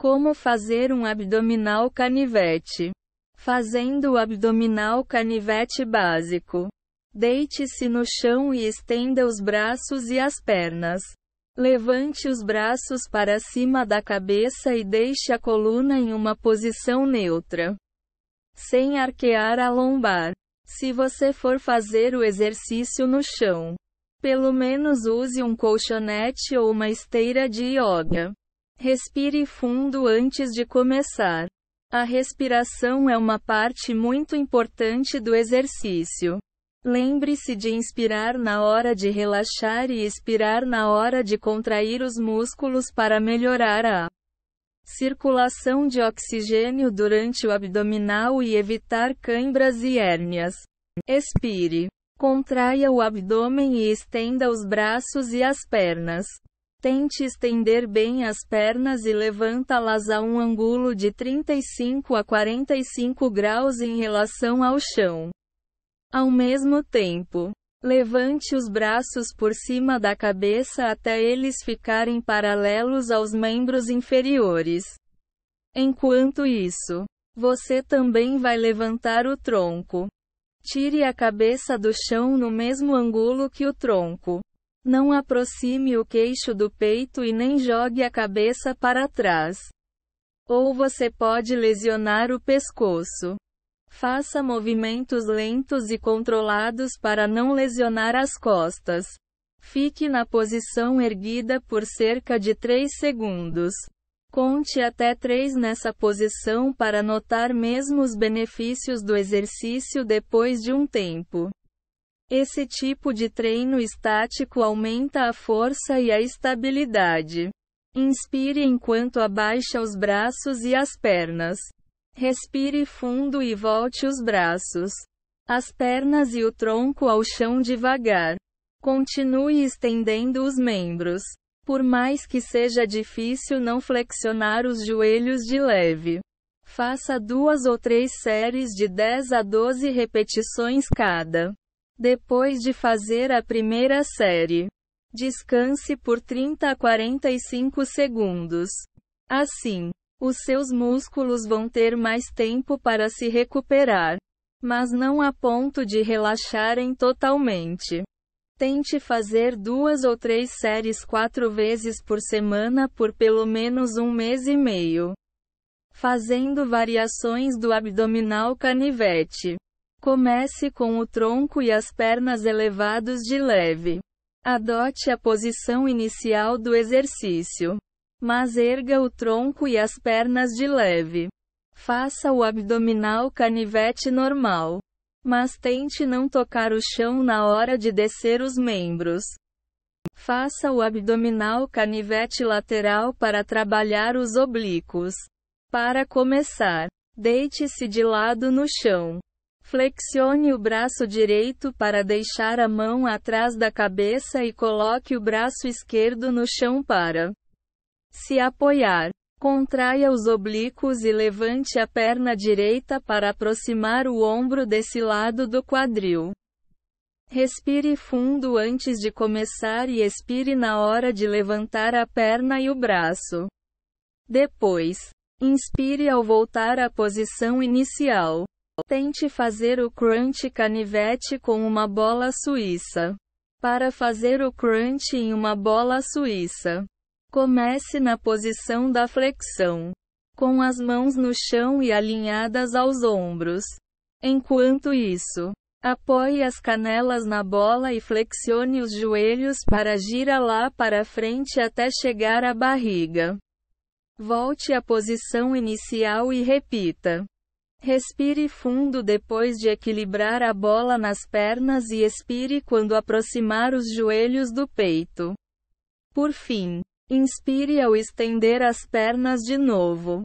Como fazer um abdominal canivete? Fazendo o abdominal canivete básico. Deite-se no chão e estenda os braços e as pernas. Levante os braços para cima da cabeça e deixe a coluna em uma posição neutra, sem arquear a lombar. Se você for fazer o exercício no chão, pelo menos use um colchonete ou uma esteira de yoga. Respire fundo antes de começar. A respiração é uma parte muito importante do exercício. Lembre-se de inspirar na hora de relaxar e expirar na hora de contrair os músculos para melhorar a circulação de oxigênio durante o abdominal e evitar cãibras e hérnias. Expire. Contraia o abdômen e estenda os braços e as pernas. Tente estender bem as pernas e levanta-las a um ângulo de 35 a 45 graus em relação ao chão. Ao mesmo tempo, levante os braços por cima da cabeça até eles ficarem paralelos aos membros inferiores. Enquanto isso, você também vai levantar o tronco. Tire a cabeça do chão no mesmo ângulo que o tronco. Não aproxime o queixo do peito e nem jogue a cabeça para trás. Ou você pode lesionar o pescoço. Faça movimentos lentos e controlados para não lesionar as costas. Fique na posição erguida por cerca de 3 segundos. Conte até 3 nessa posição para notar mesmo os benefícios do exercício depois de um tempo. Esse tipo de treino estático aumenta a força e a estabilidade. Inspire enquanto abaixa os braços e as pernas. Respire fundo e volte os braços, as pernas e o tronco ao chão devagar. Continue estendendo os membros. Por mais que seja difícil não flexionar os joelhos de leve, faça duas ou três séries de 10 a 12 repetições cada. Depois de fazer a primeira série, descanse por 30 a 45 segundos. Assim, os seus músculos vão ter mais tempo para se recuperar, mas não a ponto de relaxarem totalmente. Tente fazer duas ou três séries quatro vezes por semana por pelo menos um mês e meio, fazendo variações do abdominal canivete. Comece com o tronco e as pernas elevados de leve. Adote a posição inicial do exercício. Mas erga o tronco e as pernas de leve. Faça o abdominal canivete normal. Mas tente não tocar o chão na hora de descer os membros. Faça o abdominal canivete lateral para trabalhar os oblíquos. Para começar, deite-se de lado no chão. Flexione o braço direito para deixar a mão atrás da cabeça e coloque o braço esquerdo no chão para se apoiar. Contraia os oblíquos e levante a perna direita para aproximar o ombro desse lado do quadril. Respire fundo antes de começar e expire na hora de levantar a perna e o braço. Depois, inspire ao voltar à posição inicial. Tente fazer o crunch canivete com uma bola suíça. Para fazer o crunch em uma bola suíça, comece na posição da flexão, com as mãos no chão e alinhadas aos ombros. Enquanto isso, apoie as canelas na bola e flexione os joelhos para gira lá para frente até chegar à barriga. Volte à posição inicial e repita. Respire fundo depois de equilibrar a bola nas pernas e expire quando aproximar os joelhos do peito. Por fim, inspire ao estender as pernas de novo.